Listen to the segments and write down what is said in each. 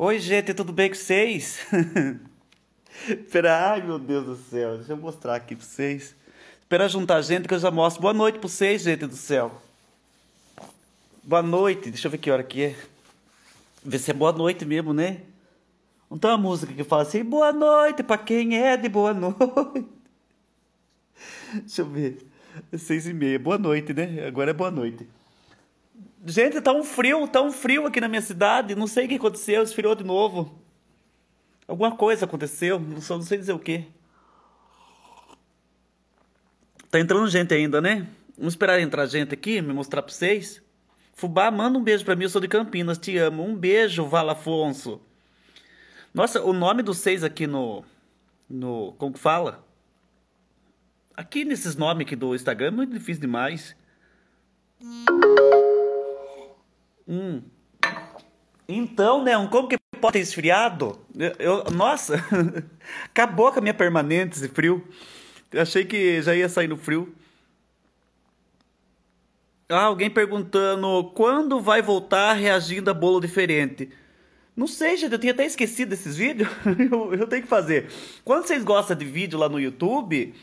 Oi, gente, tudo bem com vocês? Espera, ai meu Deus do céu, deixa eu mostrar aqui pra vocês. Espera juntar gente que eu já mostro. Boa noite pra vocês, gente do céu. Boa noite, deixa eu ver que hora que é. Vê se é boa noite mesmo, né? Não tem uma música que fala assim, boa noite pra quem é de boa noite. deixa eu ver. É seis e meia, boa noite, né? Agora é boa noite. Gente, tá um frio, tá um frio aqui na minha cidade. Não sei o que aconteceu, esfriou de novo. Alguma coisa aconteceu, não, só, não sei dizer o que. Tá entrando gente ainda, né? Vamos esperar entrar gente aqui, me mostrar pra vocês. Fubá, manda um beijo pra mim, eu sou de Campinas, te amo. Um beijo, Vala Afonso. Nossa, o nome dos seis aqui no. no como que fala? Aqui nesses nomes aqui do Instagram é muito difícil demais. Hum. Então, né? Como que pode ter esfriado? Eu, eu nossa, acabou com a minha permanente esse frio. Eu achei que já ia sair no frio. Ah, alguém perguntando quando vai voltar reagindo a bolo diferente. Não sei, gente, eu tinha até esquecido esses vídeos. eu, eu tenho que fazer. Quando vocês gostam de vídeo lá no YouTube,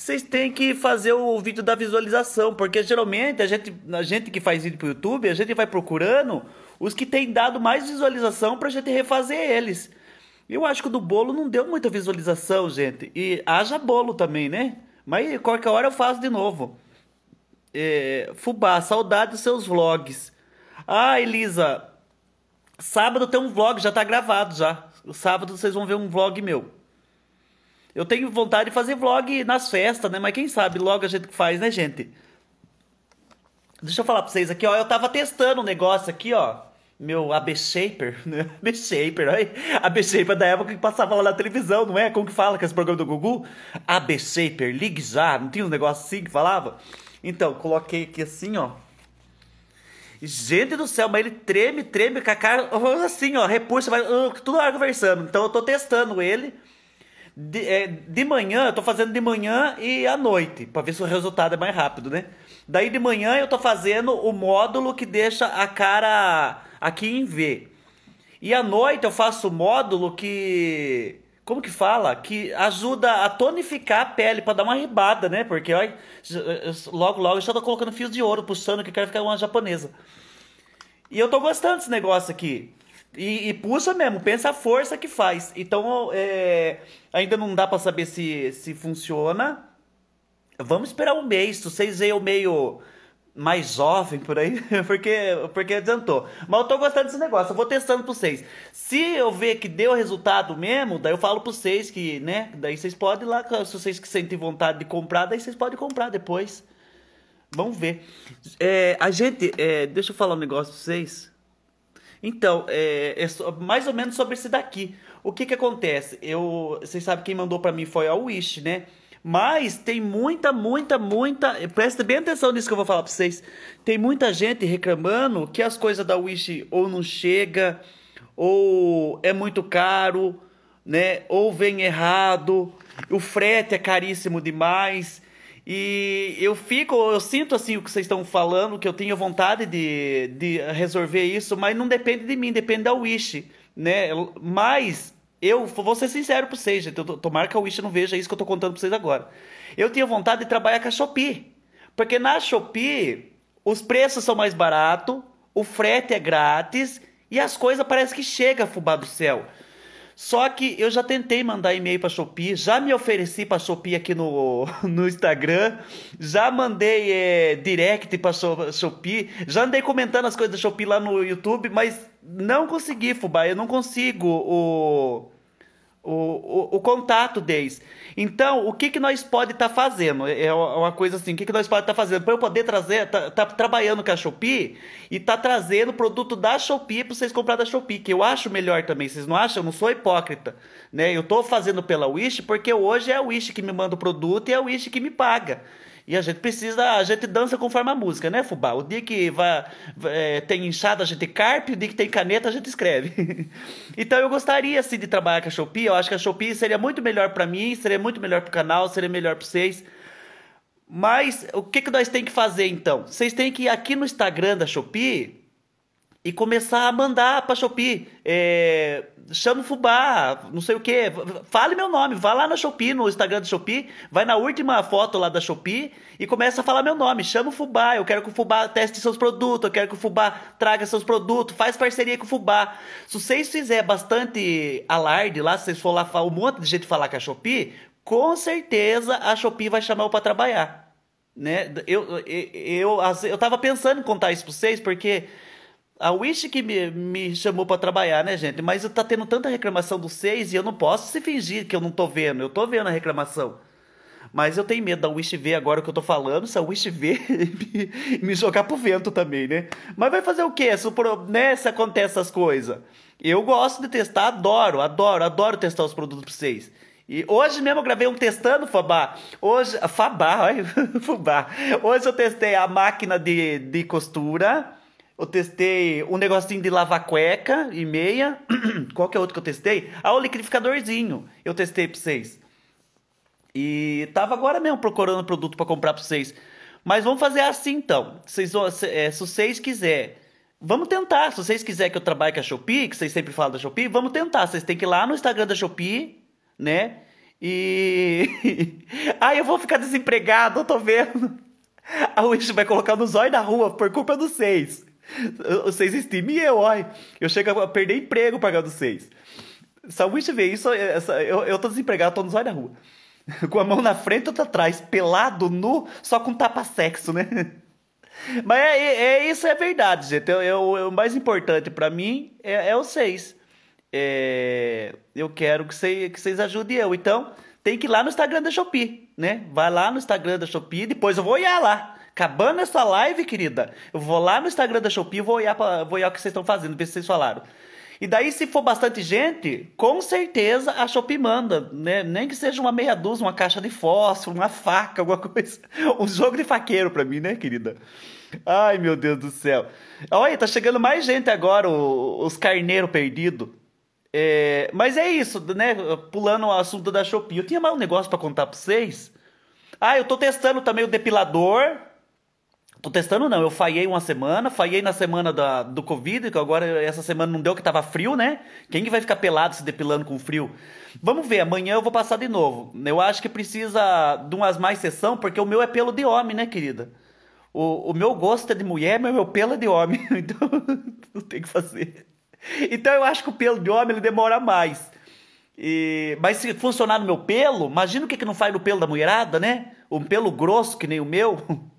vocês têm que fazer o vídeo da visualização, porque geralmente a gente, a gente que faz vídeo pro YouTube, a gente vai procurando os que têm dado mais visualização pra gente refazer eles. Eu acho que o do bolo não deu muita visualização, gente. E haja bolo também, né? Mas qualquer hora eu faço de novo. É, fubá, saudade dos seus vlogs. Ah, Elisa, sábado tem um vlog, já tá gravado já. Sábado vocês vão ver um vlog meu. Eu tenho vontade de fazer vlog nas festas, né? Mas quem sabe logo a gente faz, né, gente? Deixa eu falar pra vocês aqui, ó. Eu tava testando um negócio aqui, ó. Meu AB Shaper, né? AB Shaper, olha AB Shaper da época que passava lá na televisão, não é? Como que fala com é esse programa do Gugu? AB Shaper, ligue já. Não tinha um negócio assim que falava? Então, coloquei aqui assim, ó. Gente do céu, mas ele treme, treme, com a cara assim, ó, repulsa, vai, uh, tudo hora conversando. Então eu tô testando ele de, é, de manhã, eu tô fazendo de manhã e à noite, para ver se o resultado é mais rápido, né? Daí de manhã eu tô fazendo o módulo que deixa a cara aqui em V. E à noite eu faço o módulo que como que fala? Que ajuda a tonificar a pele para dar uma ribada, né? Porque olha, logo logo eu já tô colocando fios de ouro, puxando que eu quero ficar uma japonesa. E eu tô gostando desse negócio aqui. E, e puxa mesmo, pensa a força que faz. Então, é, ainda não dá para saber se, se funciona. Vamos esperar um mês, se vocês veem o meio mais jovem por aí, porque, porque adiantou. Mas eu tô gostando desse negócio, eu vou testando pra vocês. Se eu ver que deu resultado mesmo, daí eu falo pra vocês que, né? Daí vocês podem lá, se vocês que sentem vontade de comprar, daí vocês podem comprar depois. Vamos ver. É, a gente, é, deixa eu falar um negócio pra vocês. Então, é, é mais ou menos sobre esse daqui. O que que acontece? Eu, vocês sabem quem mandou para mim foi a Wish, né? Mas tem muita, muita, muita. Eh, presta bem atenção nisso que eu vou falar para vocês. Tem muita gente reclamando que as coisas da Wish ou não chega, ou é muito caro, né? Ou vem errado, o frete é caríssimo demais. E eu fico, eu sinto assim o que vocês estão falando, que eu tenho vontade de, de resolver isso, mas não depende de mim, depende da Wish, né? Mas eu vou ser sincero para vocês, gente. Tomara que a Wish não veja isso que eu tô contando para vocês agora. Eu tinha vontade de trabalhar com a Shopee. Porque na Shopee, os preços são mais baratos, o frete é grátis e as coisas parece que chega fubá do céu. Só que eu já tentei mandar e-mail para Shopee, já me ofereci para Shopee aqui no, no Instagram, já mandei é, direct para Shopee, já andei comentando as coisas da Shopee lá no YouTube, mas não consegui, Fubá, eu não consigo o o, o, o, contato deles. Então, o que, que nós pode estar tá fazendo? É, é uma coisa assim, o que, que nós pode estar tá fazendo? Para eu poder trazer, tá, tá, trabalhando com a Shopee e tá trazendo produto da Shopee para vocês comprar da Shopee, que eu acho melhor também. Vocês não acham? Eu não sou hipócrita, né? Eu estou fazendo pela Wish porque hoje é a Wish que me manda o produto e é a Wish que me paga. E a gente precisa, a gente dança conforme a música, né, Fubá? O dia que vá, é, tem inchada, a gente carpe, o dia que tem caneta, a gente escreve. então eu gostaria, assim, de trabalhar com a Shopee. Eu acho que a Shopee seria muito melhor para mim, seria muito melhor pro canal, seria melhor para vocês. Mas o que, que nós tem que fazer, então? Vocês têm que ir aqui no Instagram da Shopee e começar a mandar pra Shopee. É, chama o Fubá, não sei o quê. Fale meu nome, vá lá na Shopee, no Instagram da Shopee, vai na última foto lá da Shopee e começa a falar meu nome. Chama o Fubá, eu quero que o Fubá teste seus produtos, eu quero que o Fubá traga seus produtos, faz parceria com o Fubá. Se vocês fizerem bastante alarde lá, se vocês for lá um monte de gente falar com a Shopee, com certeza a Shopee vai chamar o para trabalhar. Né? Eu, eu, eu, eu, eu tava pensando em contar isso pra vocês, porque a Wish que me, me chamou para trabalhar, né, gente? Mas tá tendo tanta reclamação do seis e eu não posso se fingir que eu não tô vendo. Eu tô vendo a reclamação. Mas eu tenho medo da Wish ver agora o que eu tô falando, se a Wish ver me, me jogar pro vento também, né? Mas vai fazer o quê? Se, né, se acontece essas coisas. Eu gosto de testar, adoro, adoro, adoro testar os produtos pra vocês. E hoje mesmo eu gravei um testando, Fabá. Hoje. Fabá, olha, Fubá. Hoje eu testei a máquina de, de costura eu testei um negocinho de lavar cueca e meia. Qual que é outro que eu testei? Ah, o liquidificadorzinho. Eu testei pra vocês. E tava agora mesmo procurando produto para comprar pra vocês. Mas vamos fazer assim então. Vocês, é, se vocês quiserem. Vamos tentar. Se vocês quiserem que eu trabalhe com a Shopee, que vocês sempre falam da Shopee, vamos tentar. Vocês têm que ir lá no Instagram da Shopee, né? E. ah, eu vou ficar desempregado, eu tô vendo. A Wish vai colocar no zóio da rua por culpa dos seis. Vocês estimam eu, ai Eu chego a perder emprego pagando vocês. Se a Wish vê isso, é, essa, eu, eu tô desempregado, tô nos olhos da rua. Com a mão na frente e outra atrás, pelado, nu, só com tapa-sexo, né? Mas é, é, é, isso é verdade, gente. Eu, eu o mais importante para mim é, é vocês. É, eu quero que, cê, que vocês ajudem eu. Então, tem que ir lá no Instagram da Shopee, né? Vai lá no Instagram da Shopee, depois eu vou olhar lá. Acabando essa live, querida, eu vou lá no Instagram da Shopee e vou olhar, pra, vou olhar o que vocês estão fazendo, ver se vocês falaram. E daí, se for bastante gente, com certeza a Shopee manda, né? Nem que seja uma meia dúzia, uma caixa de fósforo, uma faca, alguma coisa. Um jogo de faqueiro pra mim, né, querida? Ai, meu Deus do céu. Olha, tá chegando mais gente agora, os carneiro perdido. É, mas é isso, né? Pulando o assunto da Shopee. Eu tinha mais um negócio para contar pra vocês. Ah, eu tô testando também o depilador Tô testando não, eu falhei uma semana, falhei na semana da, do Covid, que agora essa semana não deu que tava frio, né? Quem que vai ficar pelado se depilando com frio? Vamos ver, amanhã eu vou passar de novo. Eu acho que precisa de umas mais sessão, porque o meu é pelo de homem, né, querida? O, o meu gosto é de mulher, mas o meu pelo é de homem, então não tem o que fazer. Então eu acho que o pelo de homem ele demora mais. E, mas se funcionar no meu pelo, imagina o que, que não faz no pelo da mulherada, né? Um pelo grosso que nem o meu.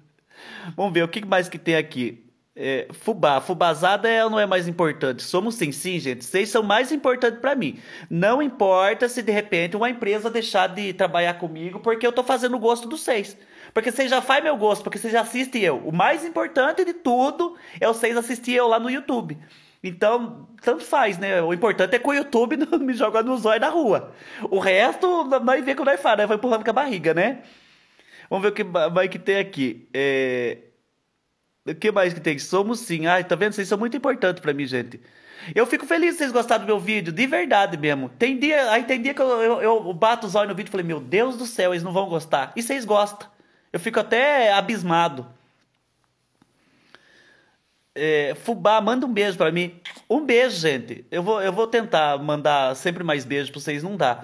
Vamos ver o que mais que tem aqui. É, fubá, fubazada é, não é mais importante. Somos sim, sim, gente. Vocês são mais importantes para mim. Não importa se de repente uma empresa deixar de trabalhar comigo porque eu tô fazendo o gosto dos seis. Porque vocês já fazem meu gosto, porque vocês assistem eu. O mais importante de tudo é vocês assistirem eu lá no YouTube. Então, tanto faz, né? O importante é que o YouTube não me joga no olhos da rua. O resto, nós vê como nós faz, né? Vai empurrando com a barriga, né? Vamos ver o que mais que tem aqui. É... O que mais que tem? Somos sim. Ai, tá vendo? Vocês são muito importantes para mim, gente. Eu fico feliz que vocês gostaram do meu vídeo, de verdade mesmo. Tem dia, aí tem dia que eu, eu, eu bato os olhos no vídeo e falei, meu Deus do céu, eles não vão gostar. E vocês gostam. Eu fico até abismado. É, Fubá, manda um beijo para mim. Um beijo, gente. Eu vou, eu vou tentar mandar sempre mais beijos pra vocês, não dá.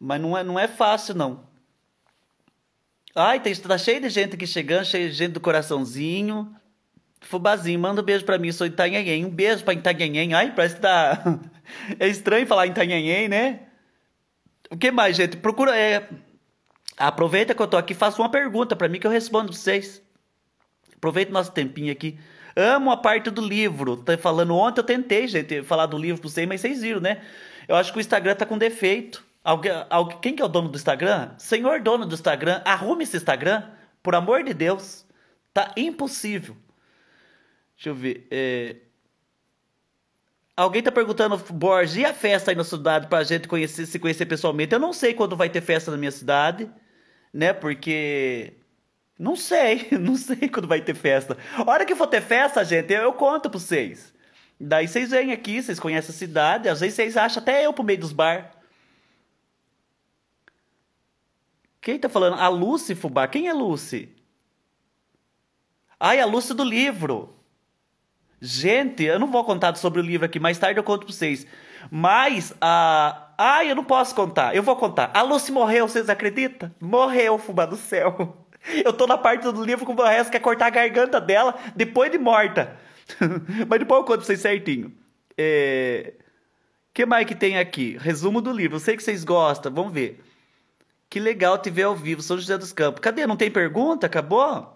Mas não é, não é fácil, não. Ai, tem, tá cheio de gente aqui chegando, cheio de gente do coraçãozinho. Fubazinho, manda um beijo pra mim, sou Itanhanhém. Um beijo pra Itanhanhém. Ai, parece que tá... é estranho falar Itanhanhém, né? O que mais, gente? Procura... É... Aproveita que eu tô aqui, faça uma pergunta para mim que eu respondo pra vocês. Aproveita nosso tempinho aqui. Amo a parte do livro. Tá falando ontem, eu tentei, gente, falar do livro pra vocês, mas vocês viram, né? Eu acho que o Instagram tá com defeito. Alguém, alguém, quem que é o dono do Instagram? Senhor dono do Instagram, arrume esse Instagram, por amor de Deus. Tá impossível. Deixa eu ver. É... Alguém tá perguntando, Borges, e a festa aí na cidade pra gente conhecer, se conhecer pessoalmente? Eu não sei quando vai ter festa na minha cidade, né? Porque. Não sei, não sei quando vai ter festa. A hora que for ter festa, gente, eu, eu conto pra vocês. Daí vocês vêm aqui, vocês conhecem a cidade, às vezes vocês acham até eu pro meio dos bar. Quem tá falando? A Lucy Fubá. Quem é Lucy? Ai, a Lucy do livro. Gente, eu não vou contar sobre o livro aqui. Mais tarde eu conto pra vocês. Mas a. Ai, eu não posso contar. Eu vou contar. A Lucy morreu, vocês acreditam? Morreu, Fubá do céu. Eu tô na parte do livro com o resto quer cortar a garganta dela depois de morta. Mas depois eu conto pra vocês certinho. É... que mais que tem aqui? Resumo do livro. Eu sei que vocês gostam, vamos ver. Que legal te ver ao vivo, São José dos Campos. Cadê? Não tem pergunta? Acabou?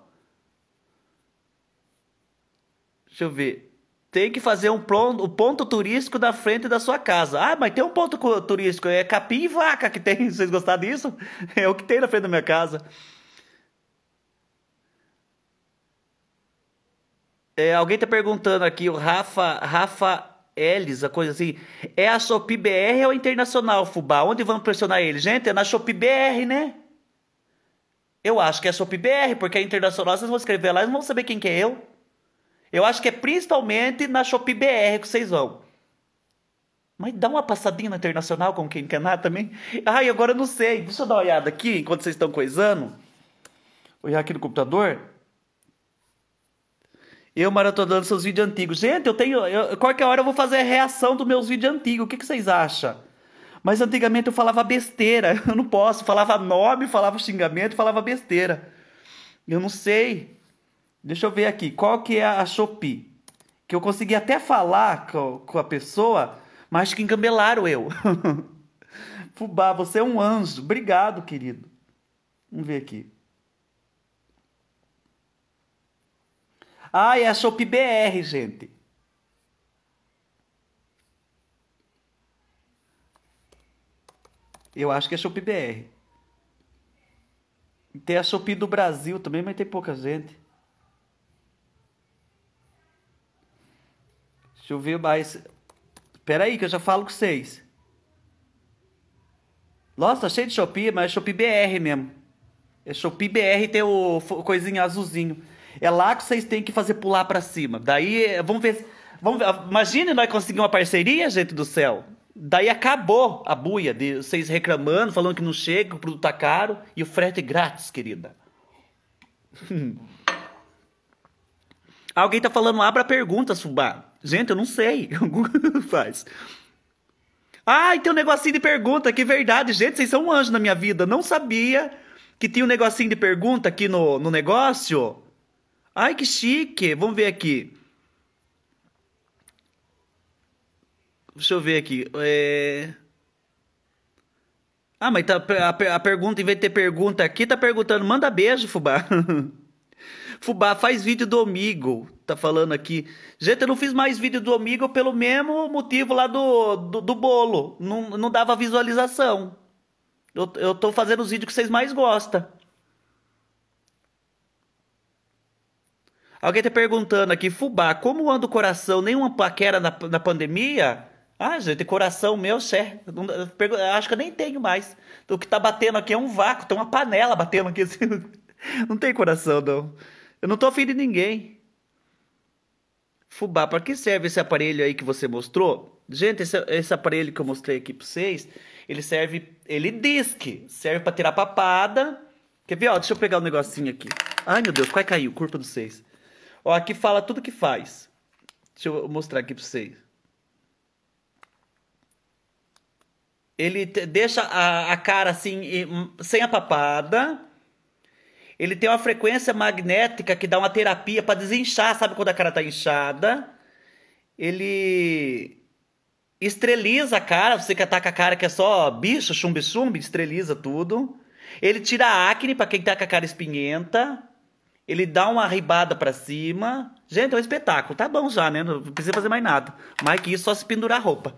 Deixa eu ver. Tem que fazer um ponto, um ponto turístico na frente da sua casa. Ah, mas tem um ponto turístico. É capim e vaca que tem. Vocês gostaram disso? É o que tem na frente da minha casa. É, alguém está perguntando aqui, o Rafa, Rafa L's, a coisa assim. É a Shopee BR ou a Internacional, Fubá? Onde vamos pressionar ele? Gente, é na Shopee BR, né? Eu acho que é a Shopee BR, porque a é Internacional vocês vão escrever lá e não vão saber quem que é eu. Eu acho que é principalmente na Shopee BR que vocês vão. Mas dá uma passadinha na Internacional, como quem quer nada também. Ai, agora eu não sei. Deixa eu dar uma olhada aqui, enquanto vocês estão coisando. Olhar aqui no computador. Eu maratonando seus vídeos antigos. Gente, eu tenho. Eu, qualquer hora eu vou fazer a reação dos meus vídeos antigos. O que, que vocês acham? Mas antigamente eu falava besteira. Eu não posso. Falava nome, falava xingamento, falava besteira. Eu não sei. Deixa eu ver aqui. Qual que é a Shopee? Que eu consegui até falar com, com a pessoa, mas que encambelaram eu. Fubá, você é um anjo. Obrigado, querido. Vamos ver aqui. Ah, é sob BR, gente. Eu acho que é sob BR. Tem a sob do Brasil também, mas tem pouca gente. Deixa eu ver mais. Pera aí, que eu já falo com vocês. Nossa, tá cheio de Shopee, mas é Shopee BR mesmo. É Shopee BR tem o coisinha azulzinho. É lá que vocês têm que fazer pular para cima. Daí, vamos ver. Vamos ver imagine nós conseguir uma parceria, gente do céu. Daí acabou a buia de vocês reclamando, falando que não chega, que o produto tá caro e o frete grátis, querida. Alguém tá falando, abra pergunta, Fubá. Gente, eu não sei. Faz. Ah, e tem um negocinho de pergunta, que verdade. Gente, vocês são um anjo na minha vida. Não sabia que tinha um negocinho de pergunta aqui no, no negócio. Ai, que chique! Vamos ver aqui. Deixa eu ver aqui. É... Ah, mas tá, a, a pergunta, em vez de ter pergunta aqui, tá perguntando: manda beijo, fubá. Fubá, faz vídeo do amigo. Tá falando aqui. Gente, eu não fiz mais vídeo do amigo pelo mesmo motivo lá do, do, do bolo. Não, não dava visualização. Eu, eu tô fazendo os vídeos que vocês mais gostam. Alguém tá perguntando aqui, Fubá, como anda o coração? Nenhuma paquera na, na pandemia? Ah, gente, coração meu, sé. Acho que eu nem tenho mais. O que tá batendo aqui é um vácuo, tem uma panela batendo aqui. Assim. Não tem coração, não. Eu não tô afim de ninguém. Fubá, para que serve esse aparelho aí que você mostrou? Gente, esse, esse aparelho que eu mostrei aqui para vocês, ele serve, ele disque, serve para tirar papada. Quer ver? Ó, deixa eu pegar um negocinho aqui. Ai, meu Deus, quase caiu, Corpo dos seis. Ó, aqui fala tudo que faz. Deixa eu mostrar aqui para vocês. Ele deixa a, a cara assim, hum, sem a papada. Ele tem uma frequência magnética que dá uma terapia para desinchar, sabe quando a cara tá inchada? Ele estreliza a cara, você que tá com a cara que é só bicho, chumbi-chumbi, estreliza tudo. Ele tira a acne para quem tá com a cara espinhenta. Ele dá uma ribada para cima. Gente, é um espetáculo. Tá bom já, né? Não precisa fazer mais nada. Mais que isso, só se pendurar a roupa.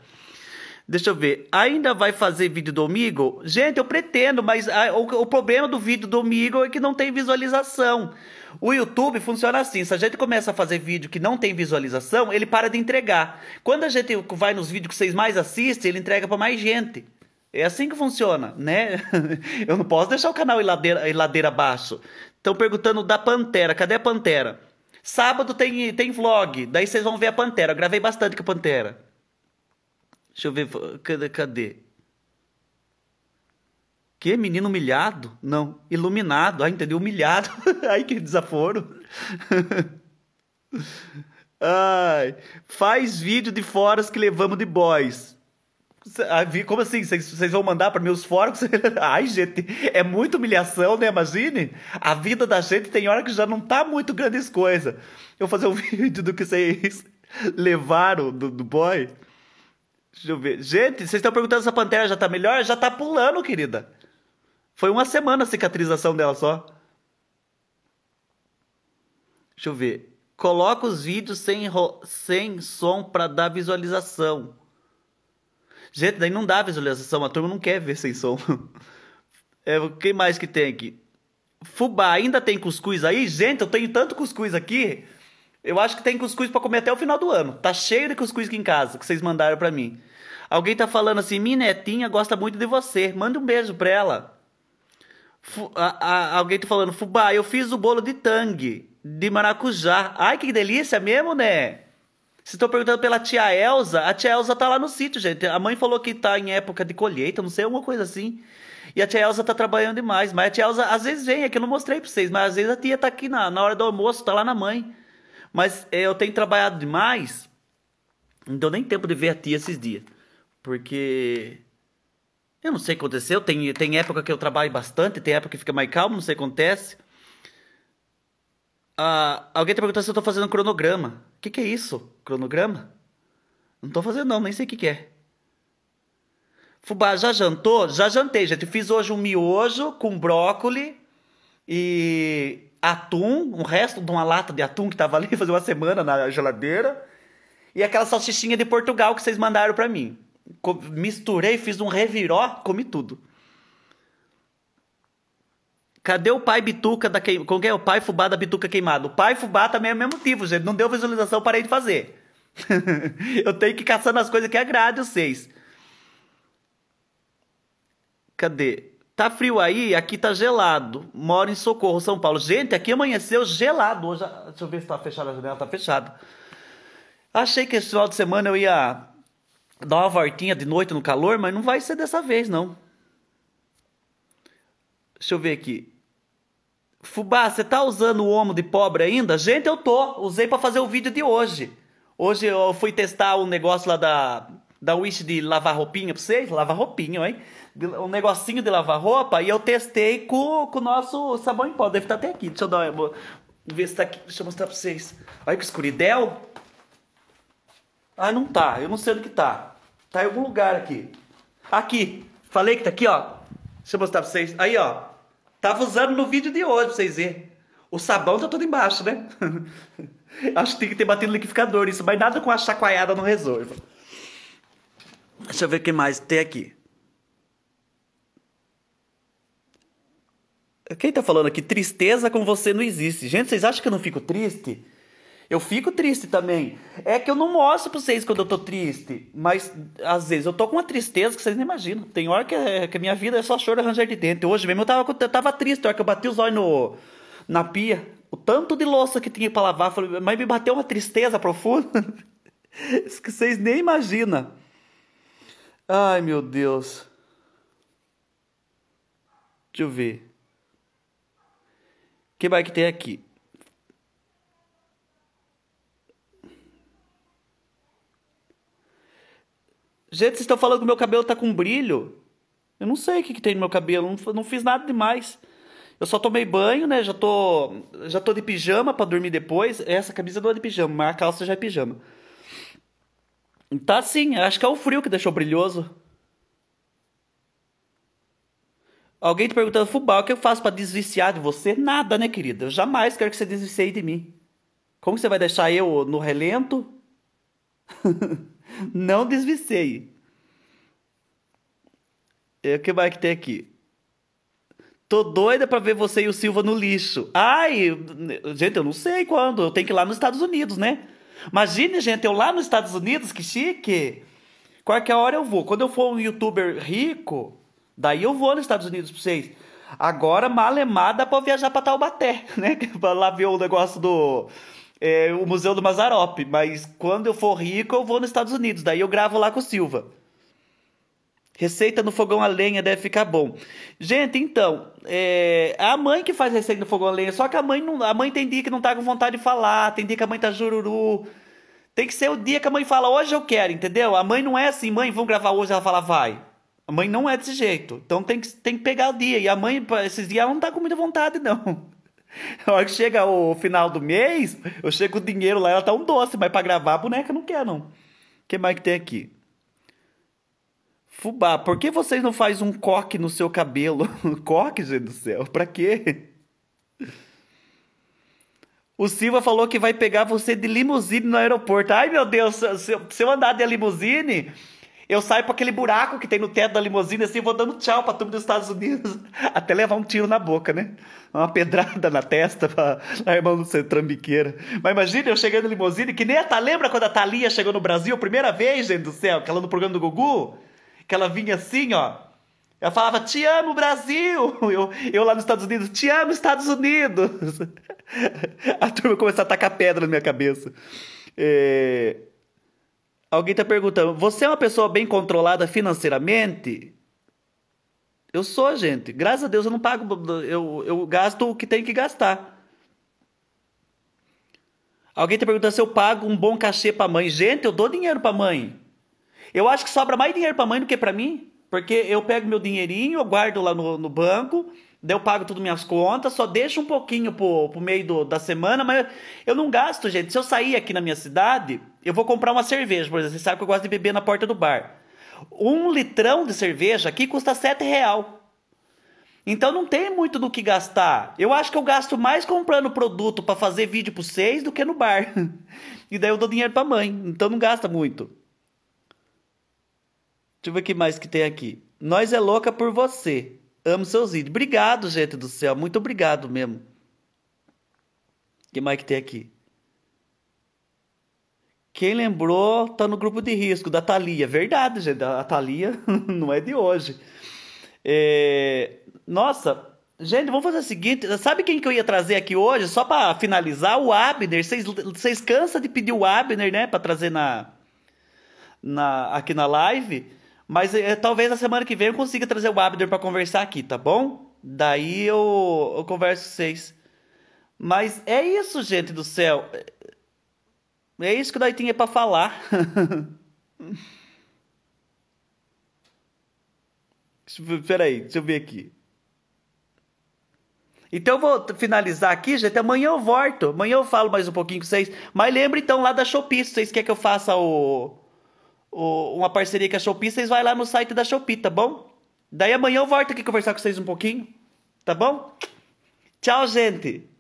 Deixa eu ver. Ainda vai fazer vídeo domingo? Gente, eu pretendo, mas a, ah, o, o, problema do vídeo domingo é que não tem visualização. O YouTube funciona assim: se a gente começa a fazer vídeo que não tem visualização, ele para de entregar. Quando a gente vai nos vídeos que vocês mais assistem, ele entrega para mais gente. É assim que funciona, né? Eu não posso deixar o canal em ladeira, ladeira abaixo. Estão perguntando da Pantera. Cadê a Pantera? Sábado tem, tem vlog. Daí vocês vão ver a Pantera. Eu gravei bastante com a Pantera. Deixa eu ver. Cadê? cadê? Que menino humilhado? Não, iluminado. Ah, entendeu? Humilhado. Ai, que desaforo. Ai, faz vídeo de foras que levamos de boys. Ah, como assim? Vocês vão mandar para meus forcos? Ai, gente, é muita humilhação, né? Imagine. A vida da gente tem hora que já não tá muito grandes coisas. Eu vou fazer um vídeo do que vocês levaram do, do boy. Deixa eu ver. Gente, vocês estão perguntando se a pantera já tá melhor? Já tá pulando, querida. Foi uma semana a cicatrização dela só. Deixa eu ver. Coloca os vídeos sem, sem som para dar visualização. Gente, daí não dá visualização, a turma não quer ver sem som. É, o que mais que tem aqui? Fubá, ainda tem cuscuz aí? Gente, eu tenho tanto cuscuz aqui. Eu acho que tem cuscuz para comer até o final do ano. Tá cheio de cuscuz aqui em casa que vocês mandaram para mim. Alguém tá falando assim: "Minha netinha gosta muito de você. Manda um beijo pra ela." F a, a, alguém tá falando: "Fubá, eu fiz o bolo de tangue de maracujá. Ai, que delícia mesmo, né?" Se estão perguntando pela tia Elza. A tia Elza tá lá no sítio, gente. A mãe falou que tá em época de colheita, não sei, alguma coisa assim. E a tia Elza tá trabalhando demais. Mas a tia Elza às vezes vem, é que eu não mostrei para vocês, mas às vezes a tia tá aqui na, na hora do almoço, tá lá na mãe. Mas é, eu tenho trabalhado demais. Não deu nem tempo de ver a tia esses dias. Porque. Eu não sei o que aconteceu. Tem, tem época que eu trabalho bastante, tem época que fica mais calmo, não sei o que acontece. Ah, alguém tá perguntando se eu tô fazendo cronograma. O que, que é isso? Cronograma? Não tô fazendo não, nem sei o que, que é. Fubá, já jantou? Já jantei, gente. Fiz hoje um miojo com brócoli e atum, um resto de uma lata de atum que tava ali fazer uma semana na geladeira. E aquela salsichinha de Portugal que vocês mandaram para mim. Misturei, fiz um reviró, comi tudo. Cadê o pai bituca da queimada? Qual é o pai fubá da bituca queimada? O pai fubá também é o mesmo tipo gente. Não deu visualização, parei de fazer. eu tenho que ir caçando as coisas que agradem vocês. Cadê? Tá frio aí? Aqui tá gelado. Moro em Socorro, São Paulo. Gente, aqui amanheceu gelado. Hoje, deixa eu ver se tá fechada a janela. Tá fechada. Achei que esse final de semana eu ia dar uma voltinha de noite no calor, mas não vai ser dessa vez, não. Deixa eu ver aqui. Fubá, você tá usando o omo de pobre ainda? Gente, eu tô. Usei para fazer o vídeo de hoje. Hoje eu fui testar um negócio lá da, da Wish de lavar roupinha pra vocês. Lavar roupinha, hein? Um negocinho de lavar roupa. E eu testei com, com o nosso sabão em pó. Deve estar tá até aqui. Deixa eu dar uma... Ver se tá aqui. Deixa eu mostrar pra vocês. Olha que escuridel. Ah, não tá. Eu não sei onde que tá. Tá em algum lugar aqui. Aqui. Falei que tá aqui, ó. Deixa eu mostrar pra vocês. Aí, ó. Tava usando no vídeo de hoje, pra vocês verem. O sabão tá todo embaixo, né? Acho que tem que ter batido liquidificador isso, mas nada com a chacoalhada não resolva. Deixa eu ver o que mais tem aqui. Quem tá falando aqui? Tristeza com você não existe. Gente, vocês acham que eu não fico triste? Eu fico triste também. É que eu não mostro pra vocês quando eu tô triste. Mas às vezes eu tô com uma tristeza que vocês nem imaginam. Tem hora que, é, que a minha vida é só choro arranjar de dentro. Hoje mesmo eu tava, eu tava triste, a hora que eu bati os olhos no, na pia. O tanto de louça que tinha pra lavar. Falei, mas me bateu uma tristeza profunda. que vocês nem imaginam. Ai meu Deus. Deixa eu ver. O que mais que tem aqui? Gente, vocês estão falando que meu cabelo tá com brilho. Eu não sei o que, que tem no meu cabelo, não, não fiz nada demais. Eu só tomei banho, né? Já tô, já tô de pijama para dormir depois. Essa camisa não é de pijama, mas a calça já é pijama. Tá sim, acho que é o frio que deixou brilhoso. Alguém te tá perguntando, Fubá, o que eu faço para desviciar de você? Nada, né, querida? Eu jamais quero que você desvicie de mim. Como você vai deixar eu no relento? Não é O que mais que tem aqui? Tô doida pra ver você e o Silva no lixo. Ai, gente, eu não sei quando. Eu tenho que ir lá nos Estados Unidos, né? Imagine, gente, eu lá nos Estados Unidos, que chique. Qualquer hora eu vou. Quando eu for um youtuber rico, daí eu vou nos Estados Unidos pra vocês. Agora, malemar, dá pra viajar pra Taubaté, né? É pra lá ver o negócio do é, o Museu do Mazarope. mas quando eu for rico, eu vou nos Estados Unidos. Daí eu gravo lá com o Silva. Receita no fogão a lenha deve ficar bom. Gente, então, é, é, a mãe que faz receita no fogão a lenha, só que a mãe não, a mãe tem dia que não tá com vontade de falar, tem dia que a mãe tá jururu. Tem que ser o dia que a mãe fala, hoje eu quero, entendeu? A mãe não é assim, mãe, vamos gravar hoje, ela fala, vai. A mãe não é desse jeito. Então tem que, tem que pegar o dia. E a mãe, esses dias, ela não tá com muita vontade, não. A hora que chega o final do mês, eu chego o dinheiro lá, ela tá um doce, mas para gravar a boneca não quer, não. O que mais que tem aqui? Fubá, por que vocês não faz um coque no seu cabelo? coque, gente do céu, pra quê? O Silva falou que vai pegar você de limusine no aeroporto. Ai, meu Deus, se eu, se eu andar de limusine, eu saio para aquele buraco que tem no teto da limusine assim, vou dando tchau para turma dos Estados Unidos, até levar um tiro na boca, né? Uma pedrada na testa para a irmã do ser trambiqueira. Mas imagina eu chegando na limusine, que nem a Thalia, lembra quando a Thalia chegou no Brasil, a primeira vez, gente do céu, que ela no programa do Gugu, que ela vinha assim, ó, ela falava, te amo, Brasil! Eu, eu lá nos Estados Unidos, te amo, Estados Unidos! A turma começou a tacar pedra na minha cabeça. É... Alguém está perguntando: você é uma pessoa bem controlada financeiramente? Eu sou, gente. Graças a Deus eu não pago, eu, eu gasto o que tenho que gastar. Alguém está perguntando se eu pago um bom cachê para a mãe. Gente, eu dou dinheiro para a mãe. Eu acho que sobra mais dinheiro para a mãe do que para mim, porque eu pego meu dinheirinho, eu guardo lá no, no banco Daí eu pago tudo minhas contas, só deixo um pouquinho pro, pro meio do, da semana, mas eu não gasto, gente. Se eu sair aqui na minha cidade, eu vou comprar uma cerveja, por exemplo. Você sabe que eu gosto de beber na porta do bar. Um litrão de cerveja aqui custa sete real. Então não tem muito do que gastar. Eu acho que eu gasto mais comprando produto para fazer vídeo para vocês do que no bar. e daí eu dou dinheiro para mãe, então não gasta muito. Deixa eu ver o que mais que tem aqui. Nós é louca por você. Amo seus vídeos. Obrigado, gente do céu. Muito obrigado mesmo. O que mais que tem aqui? Quem lembrou, tá no grupo de risco da Thalia. Verdade, gente. A Thalia não é de hoje. É... Nossa, gente, vamos fazer o seguinte. Sabe quem que eu ia trazer aqui hoje? Só para finalizar, o Abner. Vocês cansam de pedir o Abner, né? Para trazer na, na, aqui na live. Mas é, talvez na semana que vem eu consiga trazer o Abner para conversar aqui, tá bom? Daí eu, eu converso com vocês. Mas é isso, gente do céu. É, é isso que nós tinha para falar. Peraí, deixa eu ver aqui. Então eu vou finalizar aqui, gente. Amanhã eu volto. Amanhã eu falo mais um pouquinho com vocês. Mas lembra então lá da Shopee, se vocês querem que eu faça o o, uma parceria com a Shopee, vocês vai lá no site da Shopee, tá bom? Daí amanhã eu volto aqui conversar com vocês um pouquinho, tá bom? Tchau, gente!